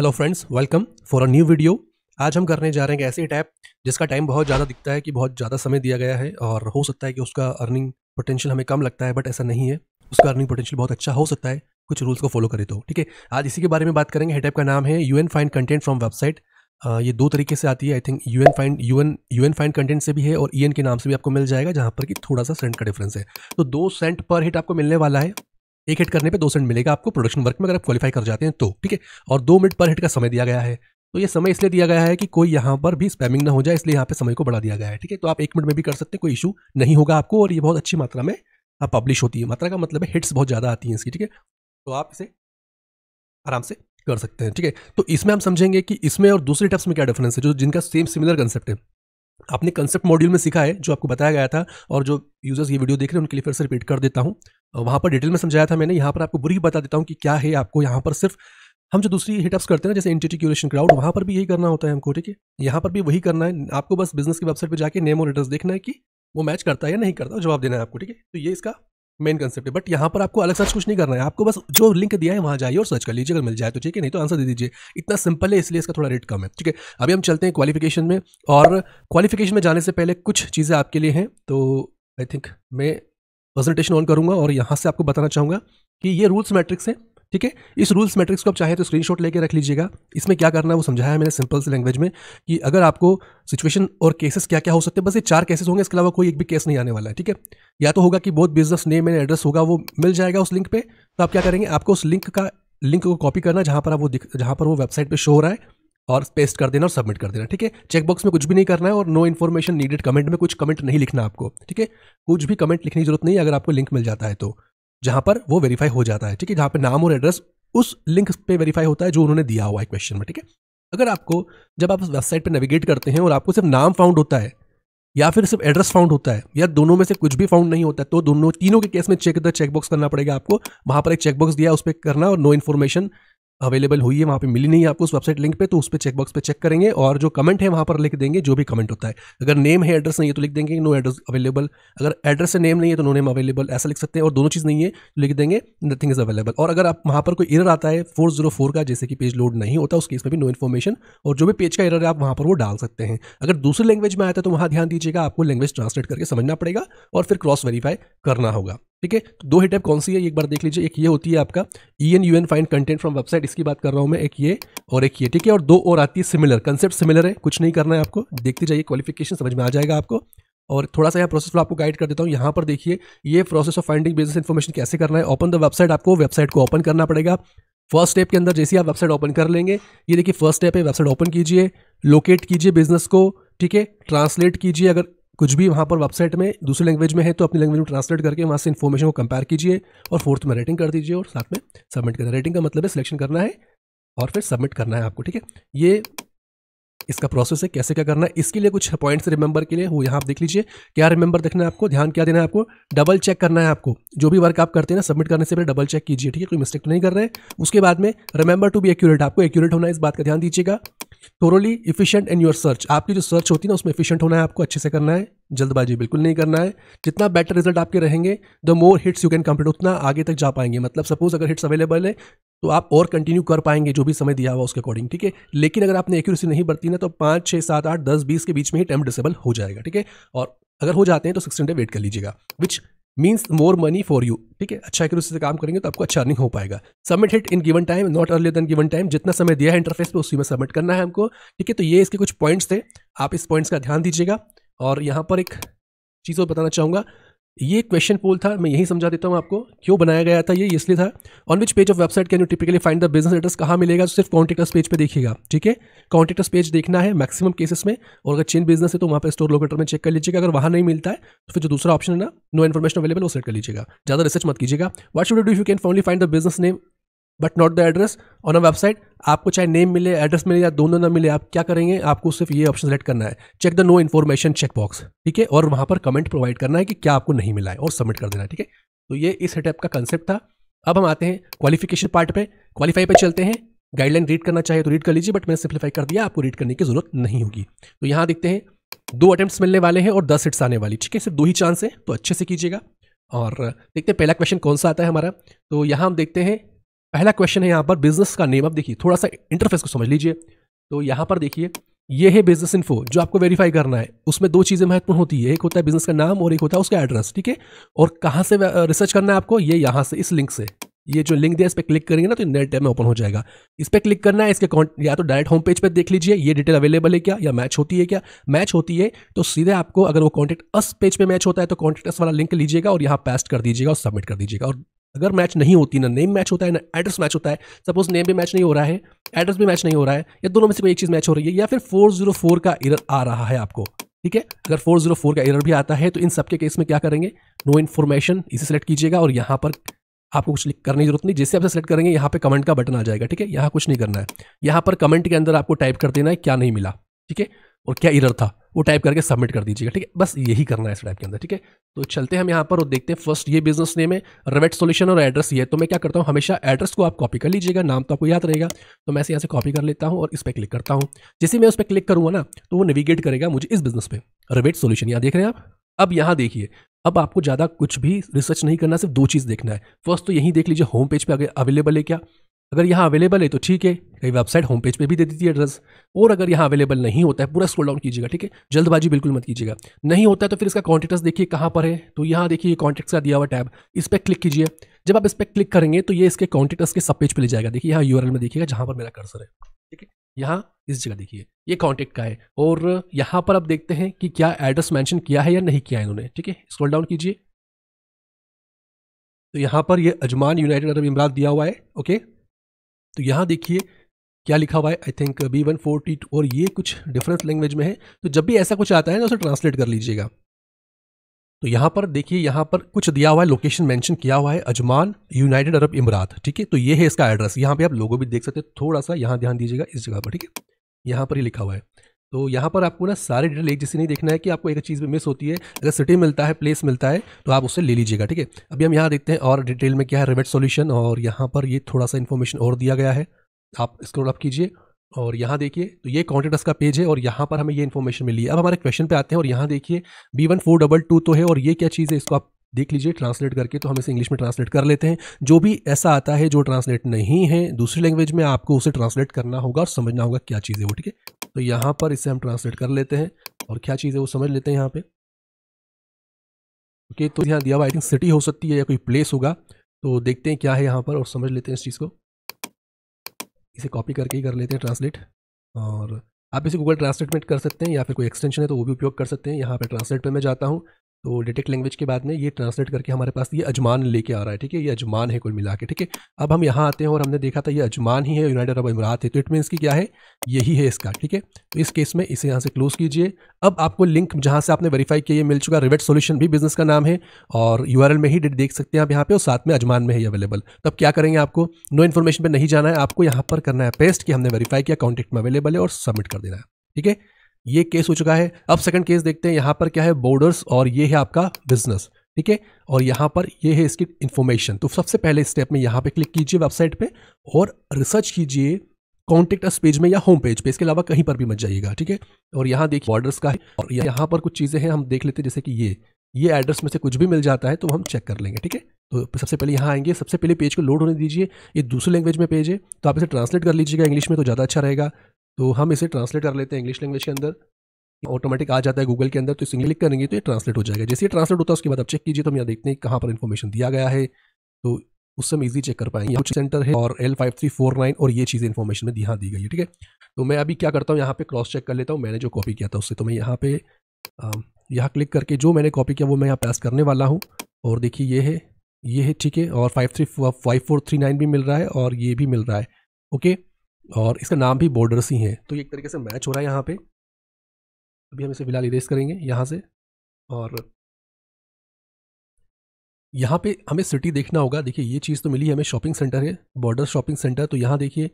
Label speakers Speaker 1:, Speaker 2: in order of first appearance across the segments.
Speaker 1: Hello friends welcome for a new video आज हम करने जा रहे हैं एक ऐसी टैप जिसका टाइम बहुत ज़्यादा दिखता है कि बहुत ज़्यादा समय दिया गया है और हो सकता है कि उसका अर्निंग पोटेंशियल हमें कम लगता है बट ऐसा नहीं है उसका अर्निंग पोटेंशियल बहुत अच्छा हो सकता है कुछ रूल्स को फॉलो करें तो ठीक है आज इसी के बारे में बात करेंगे हेटैप का नाम है U N find content from website ये दो तरीके से आती है I think U N find U N U N find content से भी है और ई एन के नाम से भी आपको मिल जाएगा जहाँ पर कि थोड़ा सा सेंट का डिफरेंस है तो दो सेंट पर हिट आपको मिलने वाला है एक हिट करने पे दो सेंट मिलेगा आपको प्रोडक्शन वर्क में अगर आप क्वालिफाई कर जाते हैं तो ठीक है और दो मिनट पर हिट का समय दिया गया है तो ये समय इसलिए दिया गया है कि कोई यहाँ पर भी स्पैमिंग ना हो जाए इसलिए यहाँ पे समय को बढ़ा दिया गया है ठीक है तो आप एक मिनट में भी कर सकते हैं कोई इशू नहीं होगा आपको और ये बहुत अच्छी मात्रा में आप पब्लिश होती है मात्रा का मतलब है हिट्स बहुत ज़्यादा आती हैं इसकी ठीक है तो आप इसे आराम से कर सकते हैं ठीक है तो इसमें हम समझेंगे कि इसमें और दूसरे टप्स में क्या डिफरेंस है जो जिनका सेम सिमिलर कंसेप्ट है आपने कंसेप्ट मॉड्यूल में सीखा है जो आपको बताया गया था और जो यूज़र्स ये वीडियो देख रहे हैं उनके लिए फिर से रिपीट कर देता हूँ वहाँ पर डिटेल में समझाया था मैंने यहाँ पर आपको बुरी बता देता हूँ कि क्या है आपको यहाँ पर सिर्फ हम जो दूसरी हिटअप्स करते हैं जैसे एंटिटी क्यूरेशन क्राउड वहाँ पर भी यही करना होता है हमको ठीक है यहाँ पर भी वही करना है आपको बस बिजनेस की वेबसाइट पर जाकर नेम और एड्रेस देखना है कि वो मैच करता है या नहीं करता जवाब देना है आपको ठीक है तो ये इसका मेन कंसेप्ट है बट यहाँ पर आपको अलग सर्च कुछ नहीं करना है आपको बस जो लिंक दिया है वहाँ जाइए और सर्च कर लीजिए अगर मिल जाए तो ठीक है नहीं तो आंसर दे दीजिए इतना सिंपल है इसलिए इसका थोड़ा रेट कम है ठीक है अभी हम चलते हैं क्वालिफिकेशन में और क्वालिफिकेशन में जाने से पहले कुछ चीज़ें आपके लिए हैं तो आई थिंक मैं प्रेजेंटेशन ऑन करूँगा और यहाँ से आपको बताना चाहूँगा कि ये रूल्स मैट्रिक्स हैं ठीक है इस रूल्स मैट्रिक्स को आप चाहे तो स्क्रीनशॉट लेके रख लीजिएगा इसमें क्या करना है वो समझाया है मैंने सिंपल से लैंग्वेज में कि अगर आपको सिचुएशन और केसेस क्या क्या हो सकते हैं बस ये चार केसेस होंगे इसके अलावा कोई एक भी केस नहीं आने वाला है ठीक है या तो होगा कि बहुत बिजनेस नेम एंड एड्रेस होगा वो मिल जाएगा उस लिंक पर तो आप क्या करेंगे आपको उस लिंक का लिंक को कॉपी करना जहाँ पर आप वो जहाँ पर वो वेबसाइट पर शो हो रहा है और पेस्ट कर देना और सबमिट कर देना ठीक है चेकबॉक्स में कुछ भी नहीं करना है और नो इन्फॉर्मेशन नीडेड कमेंट में कुछ कमेंट नहीं लिखना आपको ठीक है कुछ भी कमेंट लिखने की जरूरत नहीं अगर आपको लिंक मिल जाता है तो जहां पर वो वेरीफाई हो जाता है ठीक है जहां पर नाम और एड्रेस उस लिंक पे वेरीफाई होता है जो उन्होंने दिया हुआ है क्वेश्चन में ठीक है अगर आपको जब आप वेबसाइट पर नेविगेट करते हैं और आपको सिर्फ नाम फाउंड होता है या फिर सिर्फ एड्रेस फाउंड होता है या दोनों में से कुछ भी फाउंड नहीं होता है तो दोनों तीनों के केस में चेक द चेकबॉक्स करना पड़ेगा आपको वहां पर एक चेकबॉक्स दिया उस पर करना और नो इन्फॉर्मेशन अवेलेबल हुई है वहाँ पे मिली नहीं है आपको उस वेबसाइट लिंक पे तो उस पर चेकबॉक्स पे चेक करेंगे और जो कमेंट है वहाँ पर लिख देंगे जो भी कमेंट होता है अगर नेम है एड्रेस नहीं है तो लिख देंगे नो एड्रेस अवेलेबल अगर एड्रेस से नेम नहीं है तो नो नेम अवेलेबल ऐसा लिख सकते हैं और दोनों चीज़ नहीं है तो लिख देंगे नथिंग इज अवेलेबल और अगर आप वहाँ पर कोई इरर आता है फोर का जैसे कि पेज लोड नहीं होता उस केस में भी नो इन्फॉर्मेशन और जो भी पेज का इरर है आप वहाँ पर वो डाल सकते हैं अगर दूसरी लैंग्वेज में आता है तो वहाँ ध्यान दीजिएगा आपको लैंग्वेज ट्रांसलेट करके समझना पड़ेगा और फिर क्रॉस वेरीफाई करना होगा ठीक है तो दो हिट ऐप कौन सी है एक बार देख लीजिए एक ये होती है आपका E N U N find content from website इसकी बात कर रहा हूँ मैं एक ये और एक ये ठीक है और दो और आती है सिमिलर कंसेप्ट सिमिलर है कुछ नहीं करना है आपको देखते जाइए क्वालिफिकेशन समझ में आ जाएगा आपको और थोड़ा सा यहाँ प्रोसेस को आपको गाइड कर देता हूँ यहाँ पर देखिए ये process of finding business information कैसे करना है ओपन द वेबसाइट आपको वेबसाइट को ओपन करना पड़ेगा फर्स्ट स्टेप के अंदर जैसे आप वेबसाइट ओपन कर लेंगे ये देखिए फर्स्ट स्टेप है वेबसाइट ओपन कीजिए लोकेट कीजिए बिजनेस को ठीक है ट्रांसलेट कीजिए अगर कुछ भी वहाँ पर वेबसाइट में दूसरी लैंग्वेज में है तो अपनी लैंग्वेज में ट्रांसलेट करके वहाँ से इन्फॉर्मेशन को कंपेयर कीजिए और फोर्थ में रेटिंग कर दीजिए और साथ में सबमिट करना रेटिंग का मतलब है सिलेक्शन करना है और फिर सबमिट करना है आपको ठीक है ये इसका प्रोसेस है कैसे क्या करना है इसके लिए कुछ पॉइंट्स रिमेंबर के लिए वो यहाँ आप देख लीजिए क्या रिमेंबर देखना है आपको ध्यान क्या देना है आपको डबल चेक करना है आपको जो भी वर्क आप करते हैं ना सबमिट करने से पहले डबल चेक कीजिए ठीक है कोई मिस्टेक तो नहीं कर रहे हैं उसके बाद में रिमेंबर टू बी एक्यूरेट आपको एक्यूरेट होना इस बात का ध्यान दीजिएगा thoroughly efficient in your search आपकी जो सर्च होती है ना उसमें इफिशियंट होना है आपको अच्छे से करना है जल्दबाजी बिल्कुल नहीं करना है जितना बेटर रिजल्ट आपके रहेंगे the more hits you can complete उतना आगे तक जा पाएंगे मतलब सपोज अगर हिट्स अवेलेबल है तो आप और कंटिन्यू कर पाएंगे जो भी समय दिया हुआ उसके अकॉर्डिंग ठीक है लेकिन अगर आपने एक्यूरेसी नहीं बढ़ती ना तो पाँच छः सात आठ दस बीस के बीच में ही टाइम डिसेबल हो जाएगा ठीक है और अगर हो जाते हैं तो सिक्सटीन डे वेट कर लीजिएगा which means more money for you ठीक है अच्छा अगर उससे काम करेंगे तो आपको अच्छा अर्निंग हो पाएगा submit hit in given time not earlier than given time जितना समय दिया है इंटरफेस पे उसी में सबमिट करना है हमको ठीक है तो ये इसके कुछ पॉइंट्स थे आप इस पॉइंट्स का ध्यान दीजिएगा और यहाँ पर एक चीज़ और बताना चाहूँगा ये क्वेश्चन पोल था मैं यही समझा देता हूँ आपको क्यों बनाया गया था ये इसलिए था on which page of website can you typically find the business address कहाँ मिलेगा तो सिर्फ कॉन्टेक्टर्स पेज पे देखिएगा ठीक है कॉन्टेक्टर्स पेज देखना है मैक्सिमम केसेस में और अगर चेन बिजनेस है तो वहाँ पर स्टोर लोकेटर में चेक कर लीजिएगा अगर वहाँ नहीं मिलता है तो फिर जो दूसरा ऑप्शन है ना नो इन्फॉर्मेशन अवेलेबल वो सेट कर लीजिएगा ज़्यादा रिसर्च मत कीजिएगा what should do you can फाउनली find the business name but not the address on a website आपको चाहे नेम मिले एड्रेस मिले या दोनों ना मिले आप क्या करेंगे आपको सिर्फ ये ऑप्शन सेलेक्ट करना है check the no information check box ठीक है और वहाँ पर कमेंट प्रोवाइड करना है कि क्या आपको नहीं मिला है और सबमिट कर देना है ठीक है तो ये इस सेटअप का कंसेप्ट था अब हम आते हैं क्वालिफिकेशन पार्ट पे क्वालिफाई पे चलते हैं गाइडलाइन रीड करना चाहिए तो रीड कर लीजिए बट मैंने सिंप्लीफाई कर दिया आपको रीड करने की जरूरत नहीं होगी तो यहाँ देखते हैं दो अटैम्प्ट मिलने वाले हैं और दस सीट्स आने वाली ठीक है सिर्फ दो ही चांस है तो अच्छे से कीजिएगा और देखते हैं पहला क्वेश्चन कौन सा आता है हमारा तो यहाँ हम देखते हैं पहला क्वेश्चन है यहाँ पर बिजनेस का नेम अब देखिए थोड़ा सा इंटरफेस को समझ लीजिए तो यहाँ पर देखिए ये है बिजनेस इन्फो जो आपको वेरीफाई करना है उसमें दो चीज़ें महत्वपूर्ण होती है एक होता है बिजनेस का नाम और एक होता है उसका एड्रेस ठीक है और कहाँ से रिसर्च करना है आपको ये यहाँ से इस लिंक से ये जो लिंक दिया इस पर क्लिक करेंगे ना तो नेट टैब में ओपन हो जाएगा इस पर क्लिक करना है इसके या तो डायरेक्ट होम पेज पर देख लीजिए ये डिटेल अवेलेबल है क्या या मैच होती है क्या मैच होती है तो सीधे आपको अगर वो कॉन्टैक्ट अस पेज पे मैच होता है तो कॉन्टैक्ट अस वाला लिंक लीजिएगा और यहाँ पेस्ट कर दीजिएगा और सबमिट कर दीजिएगा और अगर मैच नहीं होती ना नेम मैच होता है ना एड्रेस मैच होता है सपोज नेम भी मैच नहीं हो रहा है एड्रेस भी मैच नहीं हो रहा है या दोनों में से कोई एक चीज़ मैच हो रही है या फिर 404 का एरर आ रहा है आपको ठीक है अगर 404 का एरर भी आता है तो इन सबके केस में क्या करेंगे नो इन्फॉर्मेशन इसे सेलेक्ट कीजिएगा और यहाँ पर आपको कुछ करने की जरूरत नहीं जैसे आप सेलेक्ट करेंगे यहाँ पर कमेंट का बटन आ जाएगा ठीक है यहाँ कुछ नहीं करना है यहाँ पर कमेंट के अंदर आपको टाइप कर देना है क्या नहीं मिला ठीक है और क्या इरर था वो टाइप करके सबमिट कर दीजिएगा ठीक है बस यही करना है इस टाइप के अंदर ठीक है तो चलते हैं हम यहाँ पर और देखते हैं फर्स्ट ये बिजनेस नेम है रेवेट सोल्यूशन और एड्रेस ये है तो मैं क्या करता हूँ हमेशा एड्रेस को आप कॉपी कर लीजिएगा नाम तो आपको याद रहेगा तो मैं इसे यहाँ से कॉपी कर लेता हूँ और इस पर क्लिक करता हूँ जैसे मैं उस पर क्लिक करूँगा ना तो वो नेविगेट करेगा मुझे इस बिजनेस पे रेवेट सोल्यूशन यहाँ देख रहे हैं आप अब यहाँ देखिए अब आपको ज़्यादा कुछ भी रिसर्च नहीं करना सिर्फ दो चीज़ देखना है फर्स्ट तो यहीं देख लीजिए होम पेज पर अगर अवेलेबल है क्या अगर यहाँ अवेलेबल है तो ठीक है कई वेबसाइट होम पेज पे भी दे देती है एड्रेस और अगर यहाँ अवेलेबल नहीं होता है पूरा स्क्रोल डाउन कीजिएगा ठीक है जल्दबाजी बिल्कुल मत कीजिएगा नहीं होता है तो फिर इसका कॉन्टेक्ट्स देखिए कहाँ पर है तो यहाँ देखिए कॉन्टेक्ट्स का दिया हुआ टैब इस पर क्लिक कीजिए जब आप इस पर क्लिक करेंगे तो ये इसके कॉन्टेक्ट्स के सब पेज पर ले जाएगा देखिए यहाँ यू में देखिएगा जहाँ पर मेरा कर्सर है ठीक है यहाँ इस जगह देखिए ये कॉन्टेक्ट का है और यहाँ पर आप देखते हैं कि क्या एड्रेस मैंशन किया है या नहीं किया है इन्होंने ठीक है स्क्रॉल डाउन कीजिए तो यहाँ पर ये अजमान यूनाइटेड अरब इमरात दिया हुआ है ओके तो यहाँ देखिए क्या लिखा हुआ है I think B one T two और ये कुछ डिफरेंस लैंग्वेज में है तो जब भी ऐसा कुछ आता है ना उसे ट्रांसलेट कर लीजिएगा तो यहाँ पर देखिए यहाँ पर कुछ दिया हुआ है लोकेशन मेंशन किया हुआ है अजमान यूनाइटेड अरब इमरात ठीक है तो ये है इसका एड्रेस यहाँ पे आप लोगों भी देख सकते हैं थोड़ा सा यहाँ ध्यान दीजिएगा इस जगह पर ठीक है यहाँ पर ही लिखा हुआ है तो यहाँ पर आपको ना सारे डिटेल एक जैसे नहीं देखना है कि आपको एक चीज़ में मिस होती है अगर सिटी मिलता है प्लेस मिलता है तो आप उससे ले लीजिएगा ठीक है अभी हम यहाँ देखते हैं और डिटेल में क्या है रिवेट सॉल्यूशन और यहाँ पर ये थोड़ा सा इन्फॉर्मेशन और दिया गया है आप स्क्रोल अप कीजिए और यहाँ देखिए तो ये कॉन्टेक्टस का पेज है और यहाँ पर हमें ये इन्फॉर्मेशन मिली है अब हमारे क्वेश्चन पे आते हैं और यहाँ देखिए B one four double two तो है और ये क्या चीज़ है इसको आप देख लीजिए ट्रांसलेट करके तो हम इसे इंग्लिश में ट्रांसलेट कर लेते हैं जो भी ऐसा आता है जो ट्रांसलेट नहीं है दूसरी लैंग्वेज में आपको उसे ट्रांसलेट करना होगा और समझना होगा क्या चीज़ है वो ठीक है तो यहाँ पर इसे हम ट्रांसलेट कर लेते हैं और क्या चीज़ है वो समझ लेते हैं यहाँ पे ओके तो यहाँ दिया हुआ आई थिंक सिटी हो सकती है या कोई प्लेस होगा तो देखते हैं क्या है यहाँ पर और समझ लेते हैं इस चीज़ को इसे कॉपी करके ही कर लेते हैं ट्रांसलेट और आप इसे गूगल ट्रांसलेट कर सकते हैं या फिर कोई एक्सटेंशन है तो वो भी उपयोग कर सकते हैं यहाँ पर ट्रांसलेट पर मैं जाता हूँ तो डिटेक्ट लैंग्वेज के बाद में ये ट्रांसलेट करके हमारे पास ये अजमान लेके आ रहा है ठीक है ये अजमान है कुल मिला के ठीक है अब हम यहाँ आते हैं और हमने देखा था ये अजमान ही है यूनाइटेड अरब इमारात है तो इट मीनस की क्या है यही है इसका ठीक है तो इस केस में इसे यहाँ से क्लोज कीजिए अब आपको लिंक जहाँ से आपने वेरीफाई किया ये मिल चुका रिवेट सोल्यूशन भी बिजनेस का नाम है और यू में ही देख सकते हैं आप यहाँ पे और साथ में अजमान में ही अवेलेबल तब क्या करेंगे आपको नो इन्फॉर्मेशन पर नहीं जाना है आपको यहाँ पर करना है पेस्ट कि हमने वेरीफाई किया कॉन्टेक्ट में अवेलेबल है और सबमिट कर देना है ठीक है ये केस हो चुका है अब सेकंड केस देखते हैं यहाँ पर क्या है बॉर्डर्स और ये है आपका बिजनेस ठीक है और यहाँ पर ये है इसकी इन्फॉर्मेशन तो सबसे पहले स्टेप में यहाँ पे क्लिक कीजिए वेबसाइट पे और रिसर्च कीजिए कॉन्टेक्ट अस पेज में या होम पेज पे इसके अलावा कहीं पर भी मत जाइएगा ठीक है और यहाँ देखिए बॉर्डर्स का है और यहाँ पर कुछ चीज़ें हैं हम देख लेते हैं जैसे कि ये ये एड्रेस में से कुछ भी मिल जाता है तो हम चेक कर लेंगे ठीक है तो सबसे पहले यहाँ आएंगे सबसे पहले पेज को लोड होने दीजिए ये दूसरे लैंग्वेज में पेज है तो आप इसे ट्रांसलेट कर लीजिएगा इंग्लिश में तो ज़्यादा अच्छा रहेगा तो हम इसे ट्रांसलेट कर लेते हैं इंग्लिश लैंग्वेज के अंदर ऑटोमेटिक आ जाता है गूगल के अंदर तो इसे क्लिक करेंगे तो ये ट्रांसलेट हो जाएगा जैसे ये ट्रांसलेट होता है उसके बाद आप चेक कीजिए तो हम यहाँ देखते हैं कहाँ पर इन्फॉर्मेशन दिया गया है तो उससे हम ईजी चेक कर पाएंगे कुछ सेंटर है और L five three four nine और ये चीज़ें इन्फॉर्मेशन में यहाँ दी गई है ठीक है तो मैं अभी क्या करता हूँ यहाँ पर क्रॉस चेक कर लेता हूँ मैंने जो कॉपी किया था उससे तो मैं यहाँ पे यहाँ क्लिक करके जो मैंने कॉपी किया वो मैं यहाँ पास करने वाला हूँ और देखिए ये है ये है ठीक है और five three five four three nine भी मिल रहा है और ये भी मिल रहा है ओके
Speaker 2: और इसका नाम भी बॉर्डर्स ही है तो ये एक तरीके से मैच हो रहा है यहाँ पे अभी हम इसे फिलहाल इरेज करेंगे यहाँ से और यहाँ पे
Speaker 1: हमें सिटी देखना होगा देखिए ये चीज़ तो मिली हमें शॉपिंग सेंटर है बॉर्डर शॉपिंग सेंटर तो यहाँ देखिए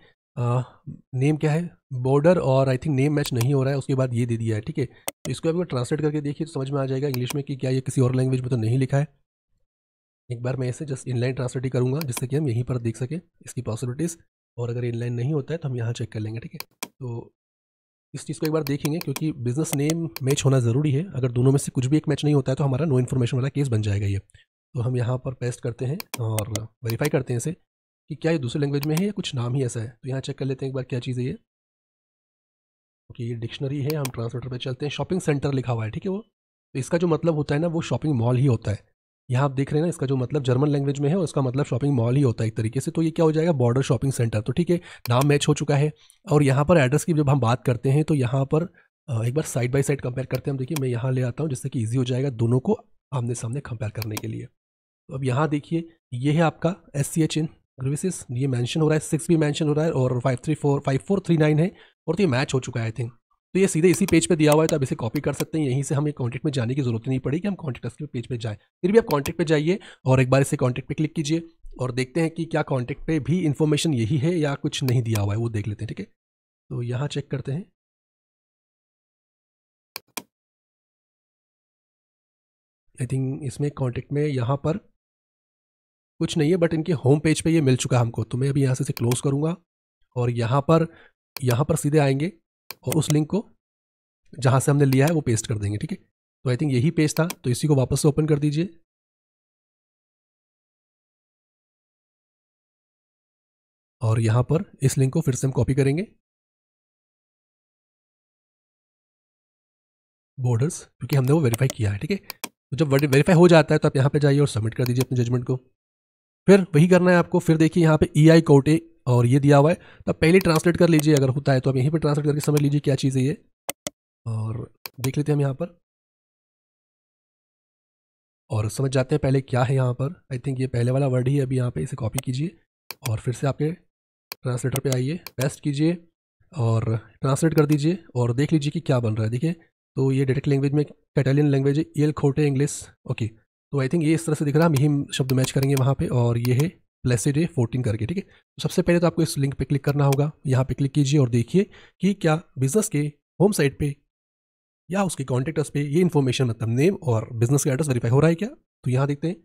Speaker 1: नेम क्या है बॉर्डर और आई थिंक नेम मैच नहीं हो रहा है उसके बाद ये दे दिया है ठीक है तो इसको अभी ट्रांसलेट करके देखिए तो समझ में आ जाएगा इंग्लिश में कि क्या ये किसी और लैंग्वेज में तो नहीं लिखा है एक बार मैं इसे जस्ट इनलाइन ट्रांसलेट ही करूँगा जिससे कि हम यहीं पर देख सकें इसकी पॉसिबिलिटीज़ और अगर इनलाइन नहीं होता है तो हम यहाँ चेक कर लेंगे ठीक है तो इस चीज़ को एक बार देखेंगे क्योंकि बिज़नेस नेम मैच होना ज़रूरी है अगर दोनों में से कुछ भी एक मैच नहीं होता है तो हमारा नो इन्फॉर्मेशन वाला केस बन जाएगा ये तो हम यहाँ पर पेस्ट करते हैं और वेरीफाई करते हैं इसे कि क्या ये दूसरे लैंग्वेज में है या कुछ नाम ही ऐसा है तो यहाँ चेक कर लेते हैं एक बार क्या चीज़ है ये ओके ये डिक्शनरी है हम ट्रांसलेटर पर चलते हैं शॉपिंग सेंटर लिखा हुआ है ठीक है वो तो इसका जो मतलब होता है ना वो शॉपिंग मॉल ही होता है यहाँ आप देख रहे हैं ना इसका जो मतलब जर्मन लैंग्वेज में है और इसका मतलब शॉपिंग मॉल ही होता है एक तरीके से तो ये क्या हो जाएगा बॉर्डर शॉपिंग सेंटर तो ठीक है नाम मैच हो चुका है और यहाँ पर एड्रेस की जब हम बात करते हैं तो यहाँ पर एक बार साइड बाई साइड कंपेयर करते हैं हम देखिए मैं यहाँ ले आता हूँ जिससे कि ईजी हो जाएगा दोनों को आमने सामने कंपेयर करने के लिए तो अब यहाँ देखिए ये है आपका एस सी एच इन ग्रीविसेस ये मैंशन हो रहा है सिक्स भी मैंशन हो रहा है और five three four five four three nine है और तो ये मैच हो चुका है आई थिंक तो ये सीधे इसी पेज पे दिया हुआ है तो आप इसे कॉपी कर सकते हैं यहीं से हमें कॉन्टैक्ट में जाने की जरूरत नहीं पड़ेगी हम कॉन्टैक्ट के पेज पे जाए फिर भी आप कॉन्टैक्ट पे जाइए और एक बार इसे कॉन्टैक्ट पे क्लिक कीजिए और देखते हैं कि क्या कॉन्टैक्ट पे भी इन्फॉर्मेशन यही है या कुछ नहीं दिया हुआ है वो देख
Speaker 3: लेते हैं ठीक है तो यहाँ चेक करते हैं आई थिंक इसमें कॉन्टैक्ट में यहाँ पर
Speaker 2: कुछ नहीं है बट इनके होम पेज पे ये मिल चुका है हमको तो मैं अभी यहाँ से इसे क्लोज करूँगा और यहाँ पर यहाँ पर सीधे आएंगे और उस लिंक को जहाँ से हमने लिया है वो पेस्ट कर
Speaker 3: देंगे ठीक है तो आई थिंक यही पेज था तो इसी को वापस से ओपन कर दीजिए और यहाँ पर इस लिंक को फिर से हम कॉपी करेंगे
Speaker 2: बॉर्डर्स क्योंकि हमने वो वेरीफाई किया है ठीक है तो जब वेरीफाई हो जाता है तो आप यहाँ पे जाइए और सबमिट कर दीजिए अपने जजमेंट को
Speaker 1: फिर वही करना है आपको फिर देखिए यहाँ पे ई आई कोटे और ये दिया हुआ है तो पहले ट्रांसलेट
Speaker 2: कर लीजिए अगर होता है तो आप यहीं पर ट्रांसलेट करके समझ लीजिए क्या चीज़ है ये और देख लेते हैं हम यहाँ पर और समझ जाते हैं पहले क्या है यहाँ पर आई थिंक ये पहले वाला वर्ड ही अभी यहाँ पे इसे कॉपी कीजिए और फिर से आपके ट्रांसलेटर पे आइए पेस्ट
Speaker 1: कीजिए और ट्रांसलेट कर दीजिए और देख लीजिए कि क्या बन रहा है देखिए तो ये डायरेक्ट लैंग्वेज में कैटालियन लैंग्वेज है एल e खोटे इंग्लिस ओके तो आई थिंक ये इस तरह से दिख रहा है हम यही शब्द मैच करेंगे वहाँ पर और ये है प्लेसिडे फोर्टीन करके ठीक है तो सबसे पहले तो आपको इस लिंक पे क्लिक करना होगा यहाँ पे क्लिक कीजिए और देखिए कि क्या बिजनेस के होम साइट पे या उसके कॉन्टेक्टर्स पे ये इन्फॉर्मेशन मतलब नेम और बिजनेस का एड्रेस वेरीफाई हो रहा है क्या तो यहाँ देखते हैं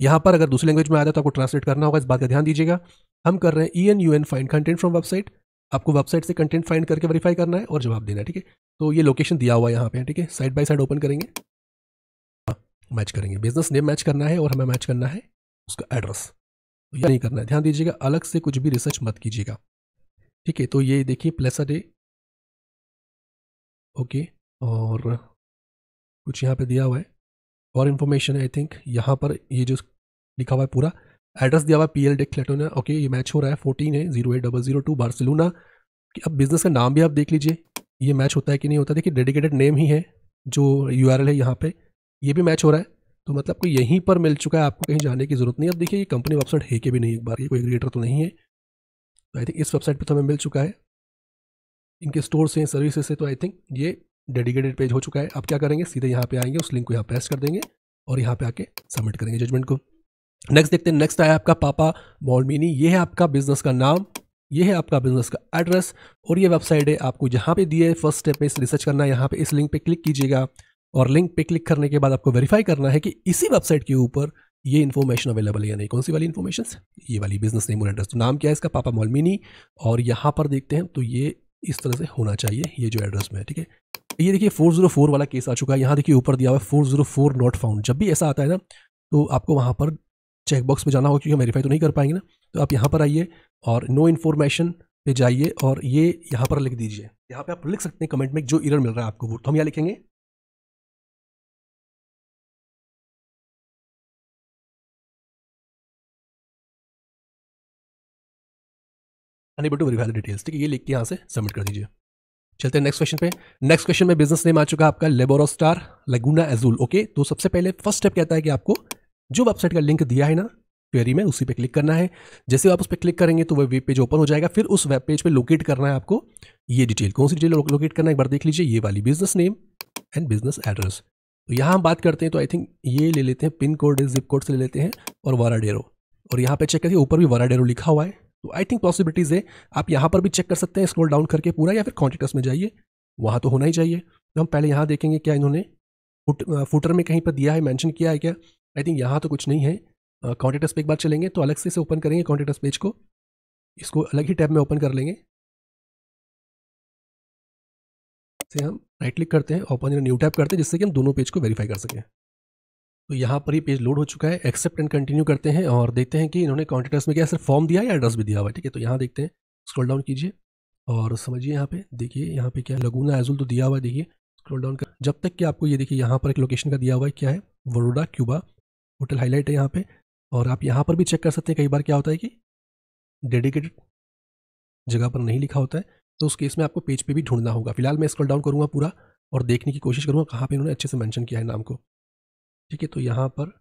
Speaker 1: यहाँ पर अगर दूसरी लैंग्वेज में आया तो आपको ट्रांसलेट करना होगा इस बात का ध्यान दीजिएगा हम कर रहे हैं E N U N find content from website आपको वेबसाइट से कंटेंट फाइंड करके वेरीफाई करना है और जवाब देना है ठीक है तो ये लोकेशन दिया हुआ है यहाँ पे ठीक है साइड बाय साइड ओपन करेंगे मैच हाँ, करेंगे बिजनेस नेम मैच करना है और हमें मैच करना है
Speaker 2: उसका एड्रेस तो यह नहीं करना है ध्यान दीजिएगा अलग से कुछ भी रिसर्च मत कीजिएगा ठीक है तो ये देखिए प्लेसा डे ओके और कुछ यहाँ पे दिया हुआ है और इन्फॉर्मेशन आई थिंक यहाँ पर ये जो लिखा हुआ है
Speaker 1: पूरा एड्रेस दिया हुआ है पी एल डेक ने ओके ये मैच हो रहा है फोर्टीन है zero eight double zero two Barcelona अब बिज़नेस का नाम भी आप देख लीजिए ये मैच होता है कि नहीं होता देखिए डेडिकेटेड नेम ही है जो यू है यहाँ पर ये भी मैच हो रहा है तो मतलब को यहीं पर मिल चुका है आपको कहीं जाने की ज़रूरत नहीं अब देखिए ये कंपनी वेबसाइट है के भी नहीं एक बार ये कोई एग्रीटर तो नहीं है तो आई थिंक इस वेबसाइट पर तो हमें मिल चुका है इनके स्टोर से सर्विसेज से तो आई थिंक ये डेडिकेटेड पेज हो चुका है आप क्या करेंगे सीधे यहाँ पे आएंगे उस लिंक को यहाँ पेस्ट कर देंगे और यहाँ पे आके सबमिट करेंगे जजमेंट को नेक्स्ट देखते हैं नेक्स्ट आया आपका पापा बॉलमिनी ये है आपका बिजनेस का नाम ये है आपका बिजनेस का एड्रेस और ये वेबसाइट है आपको जहाँ पे दिए फर्स्ट स्टेप में रिसर्च करना है यहाँ पे इस लिंक पे क्लिक कीजिएगा और लिंक पे क्लिक करने के बाद आपको वेरीफाई करना है कि इसी वेबसाइट के ऊपर ये इन्फॉर्मेशन अवेलेबल है या नहीं कौन सी वाली इन्फॉर्मेशन ये वाली बिजनेस नेम और एड्रेस तो नाम क्या है इसका पापा मोलमिनी और यहाँ पर देखते हैं तो ये इस तरह से होना चाहिए ये जो एड्रेस में है ठीक है तो ये देखिए 404 वाला केस आ चुका है यहाँ देखिए ऊपर दिया हुआ है 404 नॉट फाउंड जब भी ऐसा आता है ना तो आपको वहाँ पर चेकबॉक्स में जाना होगा क्योंकि हम वेरीफाई तो नहीं कर पाएंगे ना तो आप यहाँ पर आइए और नो इन्फॉर्मेशन पे जाइए और
Speaker 3: ये यहाँ पर लिख दीजिए यहाँ पर आप लिख सकते हैं कमेंट में जो इरर मिल रहा है आपको वो तो हम यहाँ लिखेंगे unable to verify the details ठीक है ये
Speaker 2: लिख के यहाँ से सबमिट कर दीजिए चलते हैं नेक्स्ट क्वेश्चन पे नेक्स्ट क्वेश्चन में बिजनेस नेम आ चुका है आपका लेबोरो स्टार
Speaker 1: लगुना एजूल ओके तो सबसे पहले फर्स्ट स्टेप कहता है कि आपको जो वेबसाइट का लिंक दिया है ना क्वेरी में उसी पे क्लिक करना है जैसे आप उस पर क्लिक करेंगे तो वह वेब पेज ओपन हो जाएगा फिर उस वेब पेज पे लोकेट करना है आपको ये डिटेल कौन सी डिटेल लोकेट करना है एक बार देख लीजिए ये वाली business name and business address तो यहाँ हम बात करते हैं तो आई थिंक ये ले लेते हैं पिन कोड जिप कोड से ले लेते हैं और वाराडेरो और यहाँ पे चेक करिए ऊपर भी वाराडेरो लिखा हुआ है तो आई थिंक पॉसिबिलिटीज़ है आप यहाँ पर भी चेक कर सकते हैं स्क्रोल डाउन करके पूरा या फिर क्वान्टिटस में जाइए वहाँ तो होना ही चाहिए तो हम पहले यहाँ देखेंगे क्या इन्होंने फुट फुटर में कहीं पर दिया है मैंशन किया है क्या आई थिंक यहाँ तो कुछ नहीं है कॉन्टेक्टस पे
Speaker 2: एक बार चलेंगे तो अलग से इसे ओपन करेंगे कॉन्टेक्टस पेज को इसको अलग ही टैब में ओपन कर लेंगे से हम राइट क्लिक करते हैं ओपन न्यू टैब करते हैं जिससे कि हम दोनों पेज को वेरीफाई कर सकें तो यहाँ पर ही पेज लोड हो चुका है एक्सेप्ट एंड कंटिन्यू करते हैं
Speaker 1: और देखते हैं कि इन्होंने कॉन्टेक्टर्स में क्या सिर्फ फॉर्म दिया है या एड्रेस भी दिया हुआ है ठीक है तो यहाँ देखते हैं स्क्रॉल डाउन कीजिए और समझिए यहाँ पे देखिए यहाँ पे क्या लगूना एजुल तो दिया हुआ है देखिए स्क्रॉल डाउन कर जब तक कि आपको ये देखिए यहाँ पर एक लोकेशन का दिया हुआ है क्या है वरोडा क्यूबा होटल हाईलाइट है यहाँ पर और आप यहाँ पर भी चेक कर सकते हैं कई बार क्या होता है कि डेडिकेटेड जगह पर नहीं लिखा होता है तो उस केस में आपको पेज पर भी ढूंढना होगा फिलहाल मैं स्क्रॉल डाउन करूँगा पूरा और देखने की कोशिश करूँगा कहाँ पर इन्होंने अच्छे से मैंशन किया है नाम को ठीक है तो यहाँ पर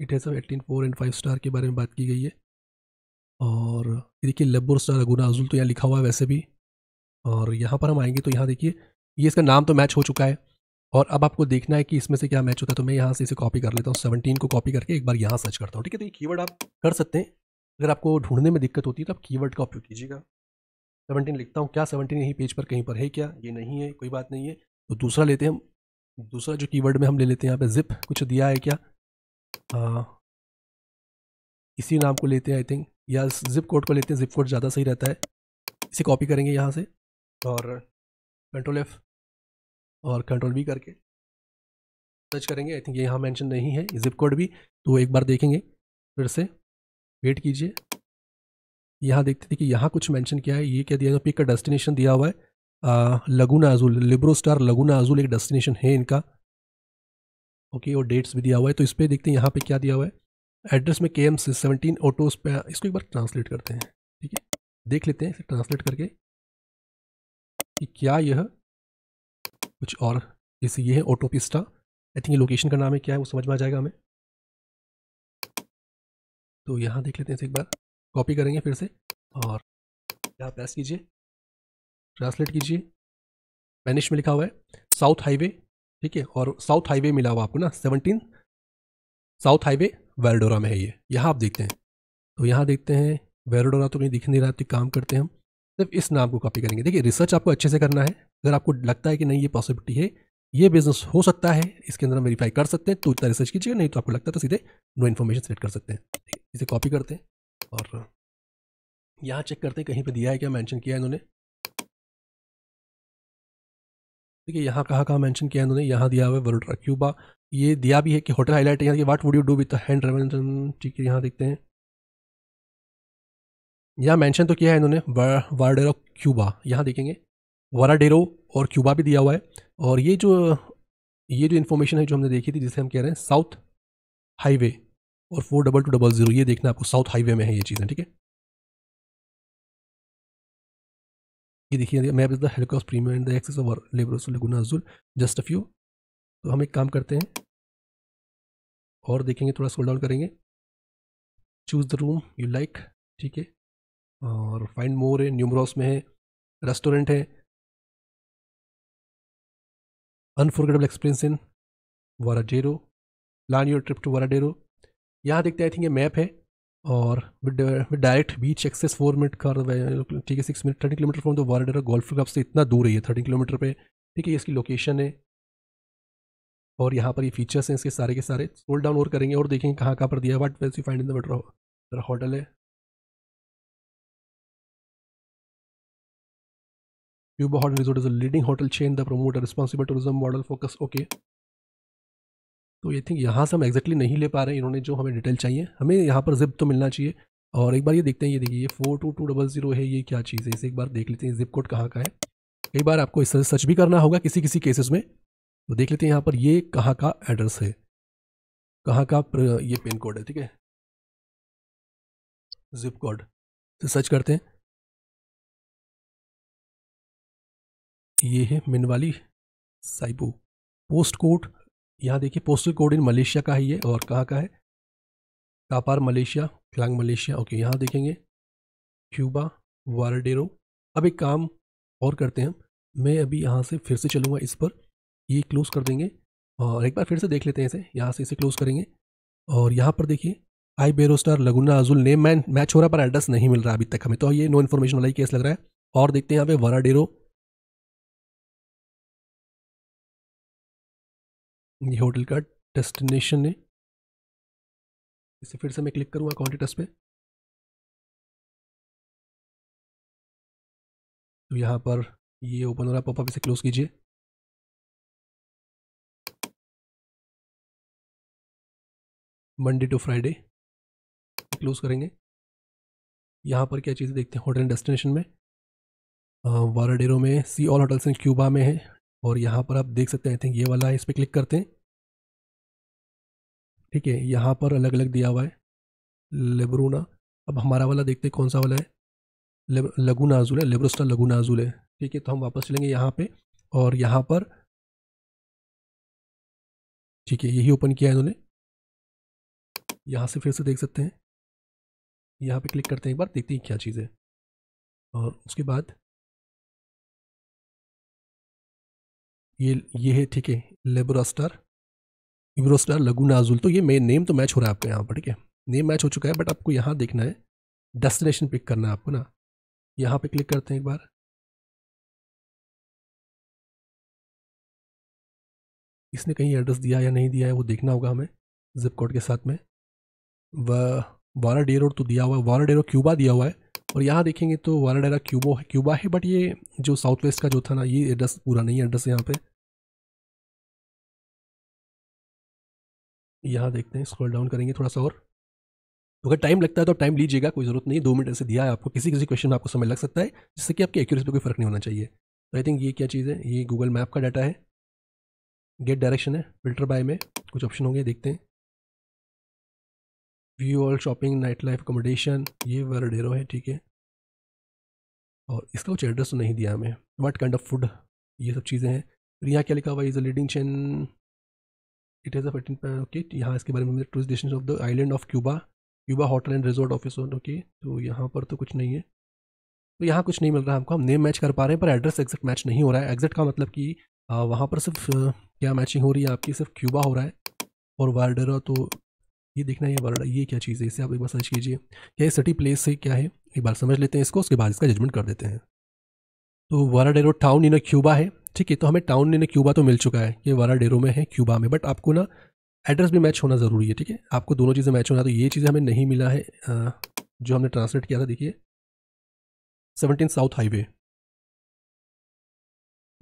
Speaker 1: it has eighteen four and five star के बारे में बात की गई है और देखिए लेबोर स्टार अगुना अजुल तो यहाँ लिखा हुआ है वैसे भी और यहाँ पर हम आएंगे तो यहाँ देखिए ये इसका नाम तो मैच हो चुका है और अब आपको देखना है कि इसमें से क्या मैच होता है तो मैं यहाँ से इसे कॉपी कर लेता हूँ सेवनटीन को कॉपी करके एक बार यहाँ सर्च करता हूँ ठीक है तो ये कीवर्ड आप कर सकते हैं अगर आपको ढूंढने में दिक्कत होती है तो आप कीवर्ड का उपयोग कीजिएगा सेवनटीन लिखता हूँ क्या सेवनटीन यहीं पेज पर कहीं पर है क्या ये नहीं है कोई बात नहीं है तो दूसरा लेते हैं हम दूसरा जो कीवर्ड में हम ले लेते हैं यहाँ पे जिप कुछ दिया है क्या आ,
Speaker 2: इसी नाम को लेते हैं आई थिंक या जिप कोड को लेते हैं जिप कोड ज़्यादा सही रहता है इसे कॉपी करेंगे यहाँ से और कंट्रोल एफ और कंट्रोल बी करके सर्च करेंगे आई थिंक ये यहाँ मेंशन नहीं है जिप कोड भी तो एक बार देखेंगे फिर से वेट कीजिए यहाँ देखते थे कि यहाँ कुछ मेंशन किया है ये क्या दिया है
Speaker 1: पिक का डेस्टिनेशन दिया हुआ है लगुना अजूल लिब्रो स्टार लगुना अजूल एक डेस्टिनेशन है इनका ओके और डेट्स भी दिया हुआ है तो इस पर देखते हैं यहाँ पे क्या दिया हुआ है एड्रेस में के एम
Speaker 2: सेवनटीन ऑटोज पे इसको एक बार ट्रांसलेट करते हैं ठीक है देख लेते हैं इसे ट्रांसलेट करके
Speaker 3: कि क्या यह कुछ और जैसे ये है ऑटो पिस्टा आई थिंक ये लोकेशन का नाम है क्या है वो समझ में आ जाएगा हमें
Speaker 2: तो यहाँ देख लेते हैं इसे एक बार कॉपी करेंगे फिर से
Speaker 3: और यहाँ प्रेस कीजिए
Speaker 2: ट्रांसलेट कीजिए स्पेनिश में लिखा हुआ है साउथ हाईवे ठीक है
Speaker 1: और साउथ हाईवे मिला हुआ आपको ना सेवनटीन साउथ हाईवे
Speaker 2: वेरडोरा में है ये
Speaker 1: यहाँ आप देखते हैं तो यहाँ देखते हैं वेरडोरा तो कहीं दिख नहीं रहा तो काम करते हैं हम सिर्फ इस नाम को कॉपी करेंगे देखिए रिसर्च आपको अच्छे से करना है अगर आपको लगता है कि नहीं ये पॉसिबिलिटी है ये बिजनेस हो सकता है इसके अंदर हम वेरीफाई कर सकते हैं तो इतना रिसर्च कीजिएगा नहीं तो आपको लगता है तो सीधे नो इन्फॉर्मेशन सेलेक्ट कर सकते हैं
Speaker 2: इसे कॉपी करते हैं और यहाँ चेक करते हैं कहीं पर दिया है क्या मैंशन किया है इन्होंने ठीक है यहाँ कहाँ कहाँ मैंशन किया उन्होंने यहाँ दिया
Speaker 1: हुआ है वोल्ट्रा क्यूबा ये दिया भी है कि होटल हाईलाइट यहाँ what would you do with hand रेवेंजन ठीक है यहाँ
Speaker 2: देखते हैं यहाँ मैंशन तो किया है इन्होंने ऑफ क्यूबा यहाँ देखेंगे वाराडेरो और क्यूबा भी दिया हुआ है और ये जो ये जो इन्फॉर्मेशन है जो हमने देखी थी जिसे हम कह रहे हैं साउथ हाईवे और four double two double zero ये देखना आपको साउथ हाईवे में है ये चीज़ें ठीक है ये देखिए मैप इज़ द हेलिकॉस premium and the access of labour Laguna just a few तो हम एक काम करते हैं और देखेंगे थोड़ा स्कोल डाउन करेंगे choose the room you like ठीक है और फाइंड मोर है न्यूमरॉस में है रेस्टोरेंट है unforgettable experience in Varadero plan your trip to Varadero यहाँ देखते आई थिंक ये मैप है
Speaker 1: और with direct beach access four minute का ठीक है six minute thirty kilometre from the Varadero golf club से इतना दूर ही है थर्टी किलोमीटर पे ठीक है इसकी लोकेशन है
Speaker 2: और यहाँ पर ये फीचर्स हैं इसके सारे के सारे स्क्रोल डाउन और करेंगे और देखेंगे कहाँ कहाँ पर दिया है what you find in the better hotel है Cuba Hotel Resort is a leading hotel chain. The promoter responsible tourism model focus okay
Speaker 1: तो आई थिंक यहाँ से हम exactly नहीं ले पा रहे हैं इन्होंने जो हमें डिटेल चाहिए हमें यहाँ पर जिप तो मिलना चाहिए और एक बार ये देखते हैं ये देखिए ये four two two double zero है ये क्या चीज़ है इसे एक बार देख लेते हैं जिप कोड कहाँ का है कई बार आपको इस सर्च भी करना होगा किसी किसी केसेस में तो देख लेते हैं यहाँ पर
Speaker 3: ये कहाँ का एड्रेस है कहाँ का ये पिन कोड है ठीक है जिप कोड तो सर्च करते हैं ये है मिनवाली साइबू पोस्ट
Speaker 2: कोड यहाँ देखिए पोस्टल कोड इन मलेशिया का ही है और कहाँ का है Kapar Malaysia
Speaker 1: Klang Malaysia okay यहाँ देखेंगे क्यूबा वारडेरो अब एक काम और करते हैं मैं अभी यहाँ से फिर से चलूँगा इस पर ये क्लोज़ कर देंगे और एक बार फिर से देख लेते हैं इसे यहाँ से इसे क्लोज़ करेंगे और यहाँ पर देखिए Iberostar
Speaker 2: Laguna Azul name man match हो रहा पर एड्रेस नहीं मिल रहा अभी तक हमें तो ये नो इन्फॉर्मेशन वाला ही केस लग रहा है और देखते
Speaker 3: हैं यहाँ पे वराडेरो ये होटल का डेस्टिनेशन है इसे फिर से मैं क्लिक करूँगा कॉन्टेटस पे तो यहाँ पर ये ओपन हो रहा है पॉपअप इसे क्लोज़ कीजिए मंडे टू फ्राइडे क्लोज़ करेंगे यहाँ पर क्या चीज़ें देखते हैं होटल डेस्टिनेशन में
Speaker 1: वाराडेरो में see all hotels in Cuba में है और यहाँ पर आप देख सकते हैं आई थिंक ये वाला है इस पर क्लिक
Speaker 2: करते हैं ठीक है यहाँ पर अलग अलग दिया हुआ है लेबरूना अब हमारा वाला देखते हैं कौन सा वाला है लगू नाजुल है लेबरोस्टा लगू नाजुल है ठीक है तो हम वापस चलेंगे यहाँ पे और यहाँ पर ठीक है यही ओपन किया है इन्होंने यहाँ से फिर से देख सकते हैं
Speaker 3: यहाँ पे क्लिक करते हैं एक बार देखते हैं क्या चीज़ है और उसके बाद ये ये है ठीक है लेबोरास्टार
Speaker 2: इब्रोस्टार लगूना तो ये मेन नेम तो मैच हो रहा है आपको यहाँ पर ठीक है नेम मैच हो चुका
Speaker 1: है
Speaker 3: बट आपको यहाँ देखना है डेस्टिनेशन पिक करना है आपको ना यहाँ पे क्लिक करते हैं एक बार इसने कहीं एड्रेस दिया या नहीं दिया है वो देखना होगा हमें जिप कोड के साथ में व
Speaker 1: वारा डेरो तो दिया हुआ है वारा डेरो क्यूबा दिया हुआ है और यहाँ देखेंगे तो वारा डेरा क्यूबो है क्यूबा है बट
Speaker 3: ये जो साउथ वेस्ट का जो था ना ये एड्रेस पूरा नहीं है एड्रेस यहाँ पर यहाँ देखते हैं स्क्रॉल डाउन करेंगे थोड़ा सा और तो
Speaker 1: अगर टाइम लगता है तो आप टाइम लीजिएगा कोई जरूरत नहीं दो मिनट ऐसे दिया है आपको किसी किसी क्वेश्चन में आपको समय लग सकता है जिससे कि आपकी एक्यूरेसी पर
Speaker 2: कोई फर्क नहीं होना चाहिए तो आई थिंक ये क्या चीज़ है ये गूगल मैप का डाटा है गेट डायरेक्शन है फिल्टर बाय में कुछ ऑप्शन होंगे देखते हैं view all shopping night life accommodation ये वर्डेरो है ठीक है और इसका कुछ एड्रेस
Speaker 1: तो नहीं दिया हमें वट काइंड ऑफ फूड ये सब चीज़ें हैं फिर यहाँ क्या लिखा हुआ is a leading chain it is a okay यहाँ इसके बारे में tourist of the island of Cuba Cuba hotel and resort office okay तो यहाँ पर तो कुछ नहीं है तो यहाँ कुछ नहीं मिल रहा है हमको हम नेम मैच कर पा रहे हैं पर एड्रेस एग्जैक्ट मैच नहीं हो रहा है एग्जैक्ट का मतलब कि वहाँ पर सिर्फ क्या मैचिंग हो रही है आपकी सिर्फ क्यूबा हो रहा है और वार्डरा तो ये देखना है ये वर्ड ये क्या चीज़ है इसे आप एक बार सर्च कीजिए क्या ये सिटी प्लेस है क्या है एक बार समझ लेते हैं इसको उसके बाद इसका जजमेंट कर देते हैं तो वाराडेरो टाउन इन क्यूबा है ठीक है तो हमें टाउन ने क्यूबा तो मिल चुका है ये डेरो में है क्यूबा में बट आपको ना एड्रेस भी मैच होना ज़रूरी है ठीक है आपको दोनों चीज़ें मैच होना तो ये चीज़ें हमें नहीं मिला
Speaker 2: है जो हमने ट्रांसलेट किया था देखिए सेवनटीन साउथ हाईवे